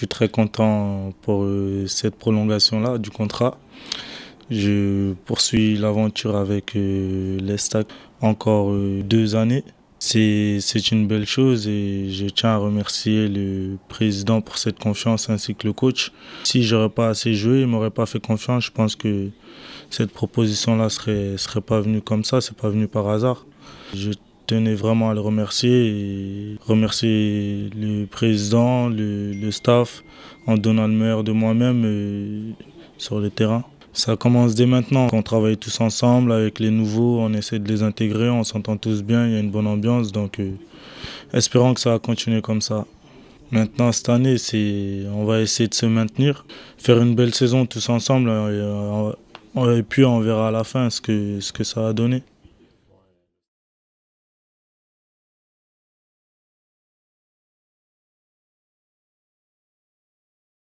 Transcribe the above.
Je suis très content pour euh, cette prolongation-là du contrat. Je poursuis l'aventure avec euh, l'Estac encore euh, deux années. C'est une belle chose et je tiens à remercier le président pour cette confiance ainsi que le coach. Si j'aurais pas assez joué, il m'aurait pas fait confiance. Je pense que cette proposition-là serait serait pas venue comme ça, c'est pas venu par hasard. Je je tenais vraiment à le remercier et remercier le président, le, staff en donnant le meilleur de moi-même euh, sur le terrain. Ça commence dès maintenant. On travaille tous ensemble avec les nouveaux, on essaie de les intégrer, on s'entend tous bien, il y a une bonne ambiance. Donc, euh, espérons que ça va continuer comme ça. Maintenant, cette année, on va essayer de se maintenir, faire une belle saison tous ensemble. Euh, et, puis, on verra à la fin ce que, ce que ça a donné.